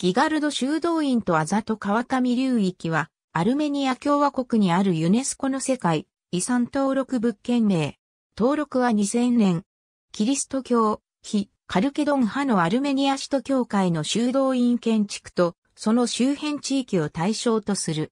ギガルド修道院とあざと川上流域は、アルメニア共和国にあるユネスコの世界遺産登録物件名。登録は2000年。キリスト教、非、カルケドン派のアルメニア首都教会の修道院建築と、その周辺地域を対象とする。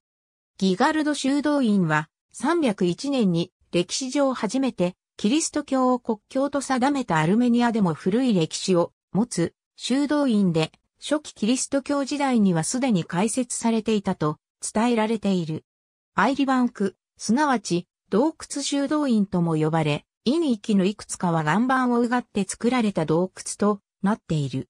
ギガルド修道院は、301年に歴史上初めて、キリスト教を国教と定めたアルメニアでも古い歴史を持つ修道院で、初期キリスト教時代にはすでに開設されていたと伝えられている。アイリバンク、すなわち洞窟修道院とも呼ばれ、イニ域のいくつかは岩盤をうがって作られた洞窟となっている。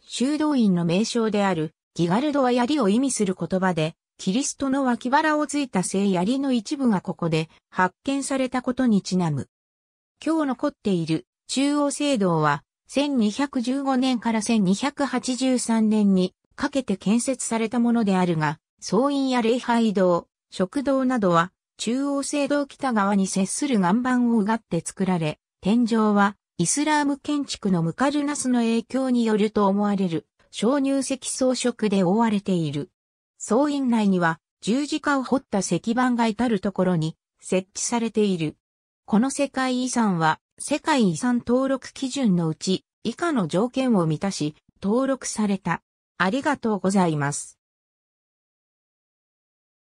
修道院の名称であるギガルドは槍を意味する言葉で、キリストの脇腹をついた聖槍の一部がここで発見されたことにちなむ。今日残っている中央聖堂は1215年から1283年にかけて建設されたものであるが、総院や礼拝堂、食堂などは中央聖堂北側に接する岩盤をうがって作られ、天井はイスラーム建築のムカルナスの影響によると思われる鍾乳石装飾で覆われている。総院内には十字架を彫った石板が至るところに設置されている。この世界遺産は世界遺産登録基準のうち以下の条件を満たし登録された。ありがとうございます。